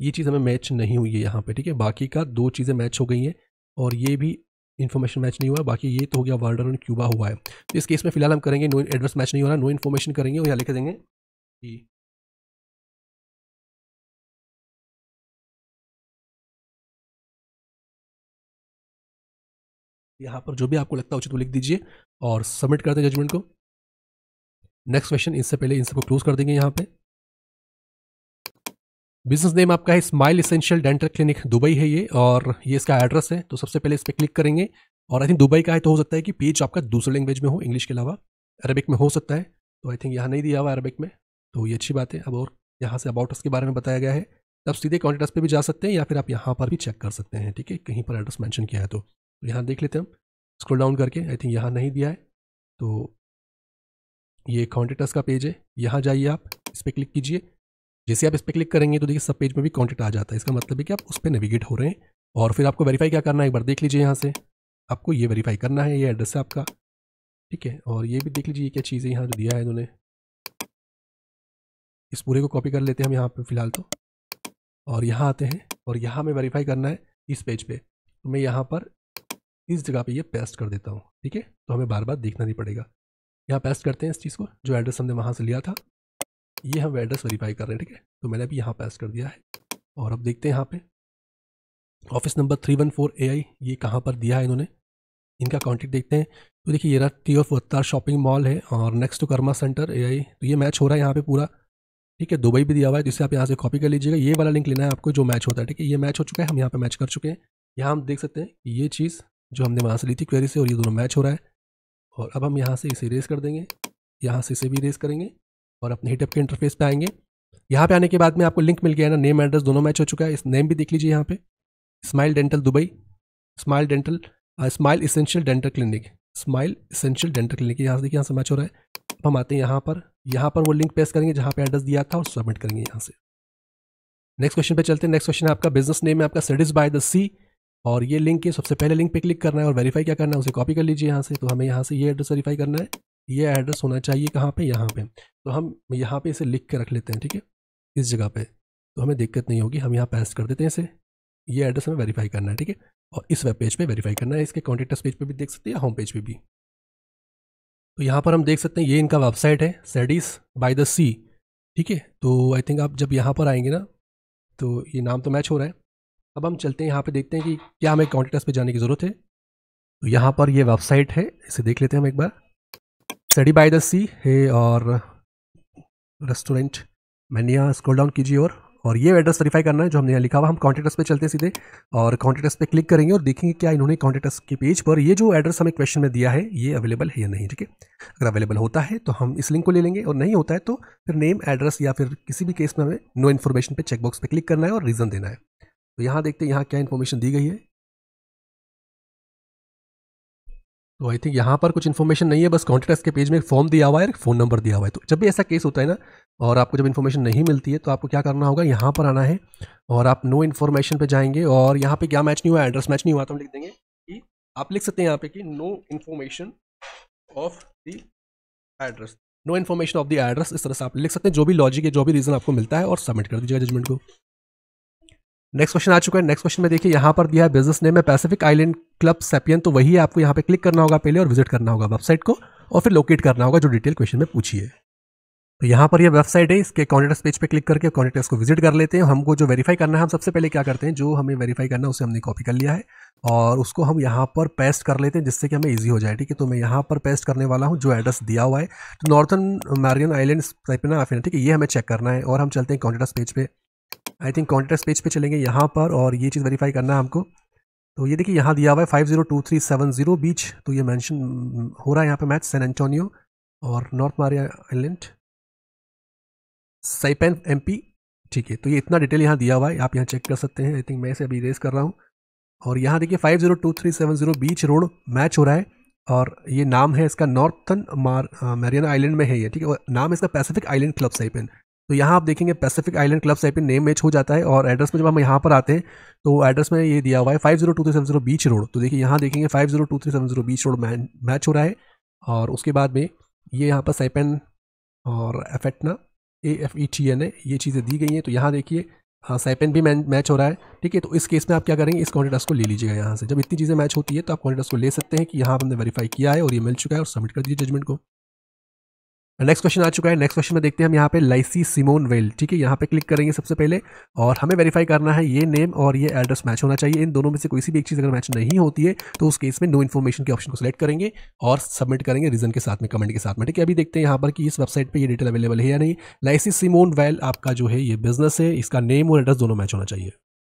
Speaker 2: ये चीज़ हमें मैच नहीं हुई है यहाँ पे ठीक है बाकी का दो चीज़ें मैच हो
Speaker 1: गई हैं और ये भी इन्फॉर्मेशन मैच नहीं हुआ बाकी ये तो हो गया वर्ल्ड क्यूबा हुआ है तो इस केस में
Speaker 3: फिलहाल हम करेंगे नो एड्रेस मैच नहीं हो रहा नो इन्फॉर्मेशन करेंगे और यहाँ लिखे देंगे कि यहाँ पर जो भी आपको लगता है उचित वो लिख दीजिए और सबमिट कर दें
Speaker 2: जजमेंट को नेक्स्ट क्वेश्चन इससे पहले इन सबको क्लोज कर देंगे यहाँ पे
Speaker 1: बिजनेस नेम आपका है smile essential dental clinic Dubai है ये और ये इसका एड्रेस है तो सबसे पहले इस पर क्लिक करेंगे और आई थिंक दुबई का है तो हो सकता है कि पेज आपका दूसरे लैंग्वेज में हो इंग्लिश के अलावा अरबिक में हो सकता है तो आई थिंक यहाँ नहीं दिया हुआ अरबिक में तो ये अच्छी बात है अब और यहाँ से अबाउट के बारे में बताया गया है तब सीधे कॉन्टेक्ट पे भी जा सकते हैं या फिर आप यहाँ पर भी चेक कर सकते हैं ठीक है कहीं पर एड्रेस मेंशन किया है तो यहाँ देख लेते हैं हम स्क्रोल डाउन करके आई थिंक यहाँ नहीं दिया है तो ये कॉन्टेक्टर्स का पेज है यहाँ जाइए आप इस पर क्लिक कीजिए जैसे आप इस पर क्लिक करेंगे तो देखिए सब पेज में भी कॉन्टेक्ट आ जाता है इसका मतलब है कि आप उस पर नेविगेट हो रहे हैं और फिर आपको वेरीफाई क्या करना है एक बार देख लीजिए यहाँ से आपको ये वेरीफाई करना है ये एड्रेस है आपका ठीक है और ये भी देख लीजिए क्या चीज़ें यहाँ जो दिया है इन्होंने इस पूरे को कॉपी कर लेते हैं हम यहाँ पर फिलहाल तो और यहाँ आते हैं और यहाँ में वेरीफाई करना है इस पेज पर तो मैं यहाँ पर इस जगह पे ये पेस्ट कर देता हूँ ठीक है तो हमें बार बार देखना नहीं पड़ेगा यहाँ पेस्ट करते हैं इस चीज़ को जो एड्रेस हमने वहाँ से लिया था ये हम एड्रेस वेरीफाई कर रहे हैं ठीक है तो मैंने अभी यहाँ पेस्ट कर दिया है और अब देखते हैं यहाँ पर office number three one four A I ये कहाँ पर दिया है इन्होंने इनका कॉन्टेक्ट देखते हैं तो देखिए ये रहा T of Attar shopping mall है और next to Karama centre A I तो ये मैच हो रहा है यहाँ पे पूरा ठीक है दुबई भी दिया हुआ है जिसे आप यहाँ से कॉपी कर लीजिएगा ये वाला लिंक लेना है आपको जो मैच होता है ठीक है ये मैच हो चुका है हम यहाँ पे मैच कर चुके हैं यहाँ हम देख सकते हैं ये चीज़ जो हमने वहाँ से ली थी क्वेरी से और ये दोनों मैच हो रहा है और अब हम यहाँ से इसे रेस कर देंगे यहाँ से इसे भी रेस करेंगे और अपने हिटअप के इंटरफेस पे आएंगे यहाँ पे आने के बाद में आपको लिंक मिल गया है ना नेम एड्रेस दोनों मैच हो चुका है इस नेम भी देख लीजिए यहाँ पे smile dental Dubai smile dental smile essential dental clinic smile essential dental clinic यहाँ से देखिए यहाँ से मैच हो रहा है अब हम आते हैं यहाँ पर यहाँ पर वो लिंक पेस्ट करेंगे जहाँ पे एड्रेस दिया था और सबमिट करेंगे यहाँ से नेक्स्ट क्वेश्चन पे चलते हैं नेक्स्ट क्वेश्चन है आपका बिजनेस नेम है आपका सेडिस बाय द सी और ये लिंक के सबसे पहले लिंक पे क्लिक करना है और वेरीफाई क्या करना है उसे कॉपी कर लीजिए यहाँ से तो हमें यहाँ से ये एड्रेस वेरीफाई करना है ये एड्रेस होना चाहिए कहाँ पे यहाँ पे तो हम यहाँ पे इसे लिख के रख लेते हैं ठीक है इस जगह पे तो हमें दिक्कत नहीं होगी हम यहाँ पेस्ट कर देते हैं इसे ये एड्रेस हमें वेरीफाई करना है ठीक है और इस वेब पेज पे वेरीफाई करना है इसके कॉन्टेक्टस पेज पे भी देख सकते हैं होम पेज पे भी तो यहाँ पर हम देख सकते हैं ये इनका वेबसाइट है सेडिस बाय द सी ठीक है तो आई थिंक आप जब यहाँ पर आएंगे ना तो ये नाम तो मैच हो रहा है अब हम चलते हैं यहाँ पे देखते हैं कि क्या हमें कॉन्टेक्ट पे जाने की ज़रूरत है तो यहाँ पर ये वेबसाइट है इसे देख लेते हैं हम एक बार स्टडी बाय द सी है और रेस्टोरेंट मैंने यहाँ स्क्रोल डाउन कीजिए और और ये एड्रेस वेरीफाई करना है जो हमने यहाँ लिखा हुआ हम कॉन्टेक्ट पे चलते हैं सीधे और कॉन्टेक्ट पे क्लिक करेंगे और देखेंगे क्या इन्होंने कॉन्टेक्ट के पेज पर ये जो एड्रेस हमें क्वेश्चन में दिया है ये अवेलेबल है या नहीं ठीक है अगर अवेलेबल होता है तो हम इस लिंक को ले लेंगे और नहीं होता है तो फिर नेम एड्रेस या फिर किसी भी केस में हमें
Speaker 2: नो इन्फॉर्मेशन पर चेकबॉक्स पर क्लिक करना है और रीज़न देना है तो यहां देखते हैं यहां क्या इन्फॉर्मेशन दी गई है तो आई थिंक यहाँ पर कुछ इन्फॉर्मेशन नहीं है बस कॉन्टेक्ट
Speaker 1: के पेज में फॉर्म दिया हुआ है फ़ोन नंबर दिया हुआ है तो जब भी ऐसा केस होता है ना और आपको जब इन्फॉर्मेशन नहीं मिलती है तो आपको क्या करना होगा यहाँ पर आना है और आप नो इन्फॉर्मेशन पे जाएंगे और यहाँ पे क्या मैच नहीं हुआ एड्रेस मैच नहीं हुआ तो हम लिख देंगे कि आप लिख सकते हैं यहाँ पे कि no information of the address no information of the address इस तरह से आप लिख सकते हैं जो भी लॉजिक है जो भी रीज़न आपको मिलता है और सबमिट कर दीजिएगा जजमेंट को नेक्स्ट क्वेश्चन आ चुका है नेक्स्ट क्वेश्चन में देखिए यहाँ पर दिया है बिजनेस नेम है पैसिफिक आइलैंड क्लब सेपियन तो वही है आपको यहाँ पे क्लिक करना होगा पहले और विजिट करना होगा वेबसाइट को और फिर लोकेट करना होगा जो डिटेल क्वेश्चन में पूछिए तो यहाँ पर यह वेबसाइट है इसके कॉन्टेक्ट पेज पे क्लिक करके कॉन्टेक्ट को विजिट कर लेते हैं हमको जो वेरीफाई करना है हम सबसे पहले क्या करते हैं जो हमें वेरीफाई करना है उसे हमने कॉपी कर लिया है और उसको हम यहाँ पर पेस्ट कर लेते हैं जिससे कि हमें ईजी हो जाए ठीक है तो मैं यहाँ पर पेस्ट करने वाला हूँ जो एड्रेस दिया हुआ है तो नॉर्थन मैरियन आइलैंड टाइप ना ठीक है ये हमें चेक करना है और हम चलते हैं कॉन्टेक्ट पेज पे आई थिंक कॉन्टेस्ट पेज पे चलेंगे यहाँ पर और ये चीज़ वेरीफाई करना है हमको तो ये देखिए यहाँ दिया हुआ है five zero two three seven zero beach तो ये मेंशन हम्म, हो रहा है यहाँ पे मैच सैन एंटोनियो और north Maria island Saipan M ठीक है तो ये इतना डिटेल यहाँ दिया हुआ है आप यहाँ चेक कर सकते हैं आई थिंक मैं इसे अभी रेस कर रहा हूँ और यहाँ देखिए five zero two three seven zero beach road match हो रहा है और ये नाम है इसका नॉर्थन मार मैरियन आइलैंड में है ये ठीक है और नाम इसका पैसिफिक आइलैंड क्लब साइपेन तो यहाँ आप देखेंगे पैसिफिक आइलैंड क्लब साइड पे नेम मैच हो जाता है और एड्रेस में जब हम यहाँ पर आते हैं तो एड्रेस में ये दिया हुआ है five zero two three seven zero beach road तो देखिए यहाँ देखेंगे five zero two three seven zero beach road match हो रहा है और उसके बाद में ये यहाँ पर सैपन और Afetna A F E T N A ये चीज़ें दी गई हैं तो यहाँ देखिए हाँ सैपन भी मैच हो रहा है ठीक है तो इस केस में आप क्या करेंगे इस क्वान्टिटास को ले लीजिएगा यहाँ से जब इतनी चीज़ें मैच होती है तो आप क्वान्टिटास को ले सकते हैं कि यहाँ हमने वेरीफाई किया है और ये मिल चुका है और सबमिट कर दीजिए जजमेंट को नेक्स्ट क्वेश्चन आ चुका है नेक्स्ट क्वेश्चन में देखते हैं हम यहाँ पे लाइसी सिमोन वेल ठीक है यहाँ पे क्लिक करेंगे सबसे पहले और हमें वेरीफाई करना है ये नेम और ये एड्रेस मैच होना चाहिए इन दोनों में से कोई भी एक चीज़ अगर मैच नहीं होती है तो उस केस में नो इन्फॉर्मेशन के ऑप्शन को सिलेक्ट करेंगे और सबमिट करेंगे रीजन के साथ में कमेंट के साथ में ठीक है अभी देखते हैं यहाँ पर कि इस वेबसाइट पर ये डिटेल अवेलेबल है या नहीं लाइसी सिमोन वेल आपका जो है ये बिजनेस है इसका नेम और एड्रेस दोनों मैच होना चाहिए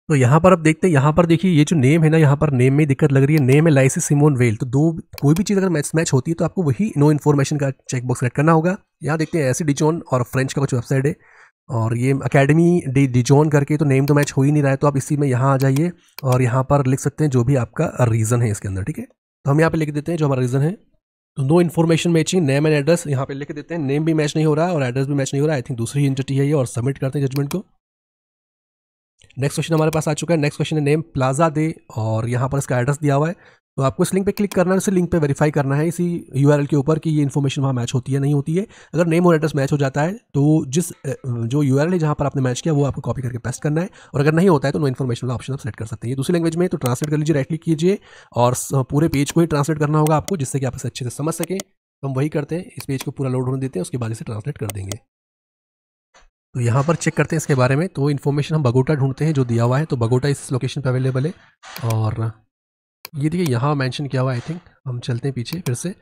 Speaker 1: तो यहाँ पर आप देखते हैं यहाँ पर देखिए ये जो नेम है ना यहाँ पर नेम में दिक्कत लग रही है नेम है लाइसिस सिमोन वेल तो दो कोई भी चीज़ अगर मैच मैच होती है तो आपको वही नो इन्फॉर्मेशन का चेकबॉक्स सेलेक्ट करना होगा यहाँ देखते हैं ऐसी डिजोन और फ्रेंच का कुछ वेबसाइट है और ये अकेडमी डी डिजोन करके तो नेम तो मैच हो ही नहीं रहा है तो आप इसी में यहाँ आ जाइए और यहाँ पर लिख सकते हैं जो भी आपका रीज़न है इसके अंदर ठीक है तो हम यहाँ पर लिख देते हैं जो हमारा रीज़न है तो no information matching name and address यहाँ पर लिख देते हैं नेम भी मैच नहीं हो रहा है और एड्रेस भी मैच नहीं हो रहा है आई थिंक दूसरी एंटिटी है ये और सबमिट करते हैं जजमेंट को नेक्स्ट क्वेश्चन हमारे पास आ चुका है नेक्स्ट क्वेश्चन है नेम प्लाजा दे और यहाँ पर इसका एड्रेस दिया हुआ है तो आपको इस लिंक पे क्लिक करना है उसी लिंक पे वेरीफाई करना है इसी यू के ऊपर कि ये इन्फॉर्मेशन वहाँ मैच होती है नहीं होती है अगर नेम और एड्रेस मैच हो जाता है तो जिस जो यू है जहाँ पर आपने मैच किया वो आपको कॉपी करके पेस्ट करना है और अगर नहीं होता है तो नो इन्फॉर्मेशन वाला ऑप्शन आप सेलेक्ट कर सकते हैं दूसरी लैंग्वेज में तो ट्रांसलेट कर लीजिए राइट क्लिक कीजिए और पूरे पेज को ही ट्रांसलेट करना होगा आपको जिससे कि आप इसे अच्छे से समझ सकें तो हम वही करते हैं इस पेज को पूरा लोड होने देते हैं उसके बाद इसे ट्रांसलेट कर देंगे तो यहाँ पर चेक करते हैं इसके बारे में तो इन्फॉर्मेशन हम बगोटा ढूंढते हैं जो दिया हुआ है तो बगोटा इस लोकेशन पर अवेलेबल है और ये देखिए यहाँ मैंशन किया हुआ आई थिंक हम चलते हैं पीछे फिर से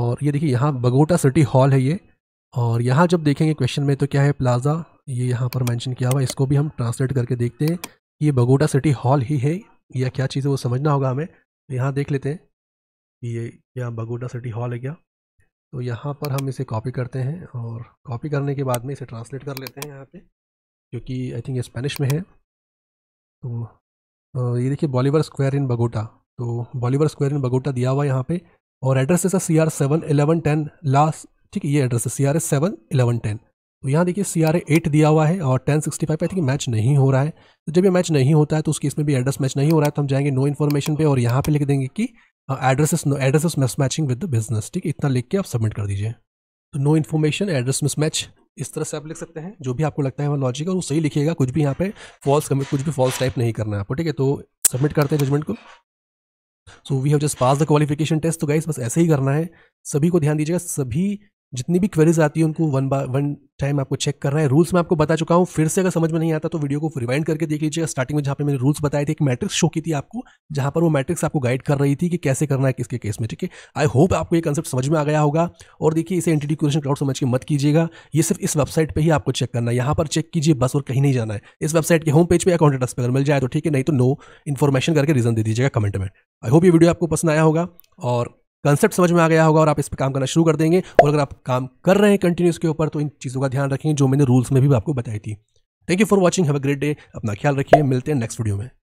Speaker 1: और ये देखिए यहाँ बगोटा सिटी हॉल है ये और यहाँ जब देखेंगे क्वेश्चन में तो क्या है प्लाजा ये यहाँ पर मेंशन किया हुआ है इसको भी हम ट्रांसलेट करके देखते हैं ये बगोटा सिटी हॉल ही है या क्या चीज़ है वो समझना होगा हमें यहाँ देख लेते हैं ये क्या बगोटा सिटी हॉल है क्या तो यहाँ पर हम इसे कॉपी करते हैं और कॉपी करने के बाद में इसे ट्रांसलेट कर लेते हैं यहाँ पे क्योंकि आई थिंक ये स्पेनिश में है तो ये देखिए बॉलीवर स्क्वायर इन बगोटा तो बॉलीवर स्क्वायर इन बगोटा दिया हुआ है यहाँ पे और एड्रेस है C R seven eleven ten last ठीक है ये एड्रेस है C R S seven eleven ten तो यहाँ देखिए सी आर एट दिया हुआ है और ten sixty five I think match नहीं हो रहा है तो जब ये मैच नहीं होता है तो उसकी इसमें भी एड्रेस मैच नहीं हो रहा है तो हम जाएंगे नो इन्फॉर्मेशन पे और यहाँ पे लिख देंगे कि address address miss matching with the business ठीक है इतना लिख के आप सबमिट कर दीजिए तो no information address miss match इस तरह से आप लिख सकते हैं जो भी आपको लगता है वह लॉजिक और वो सही लिखिएगा कुछ भी यहाँ पे फॉल्स कमिट कुछ भी फॉल्स टाइप नहीं करना है आपको ठीक है तो सबमिट करते हैं जजमेंट को so we have just pass the qualification test तो गाइस बस ऐसे ही करना है सभी को ध्यान दीजिएगा सभी जितनी भी क्वेरीज आती है उनको वन बाय वन टाइम आपको चेक करना है रूल्स मैं आपको बता चुका हूँ फिर से अगर समझ में नहीं आता तो वीडियो को रिवाइंड करके देख लीजिएगा स्टार्टिंग में जहाँ पे मैंने रूल्स बताए थे एक मैट्रिक्स शो की थी आपको जहाँ पर वो मैट्रिक्स आपको गाइड कर रही थी कि कैसे करना है किसके केस में ठीक है आई होप आपको ये कंसेप्ट समझ में आ गया होगा और देखिए इसे एंटीटी क्वेश्चन क्राउड समझ के मत कीजिएगा ये सिर्फ इस वेबसाइट पर ही आपको चेक करना है यहाँ पर चेक कीजिए बस और कहीं नहीं जाना है इस वेबसाइट के होम पेज पर अकाउंट पर अगर मिल जाए तो ठीक है नहीं तो नो इन्फॉर्मेशन करके रीजन दे दीजिएगा कमेंट में आई होप ये वीडियो आपको पसंद आया होगा और कंसेप्ट समझ में आ गया होगा और आप इस पर काम करना शुरू कर देंगे और अगर आप काम कर रहे हैं कंटिन्यूस के ऊपर तो इन चीज़ों का ध्यान रखें जो मैंने रूल्स में भी आपको बताई थी thank you for watching have a great day अपना ख्याल रखिए मिलते हैं नेक्स्ट वीडियो में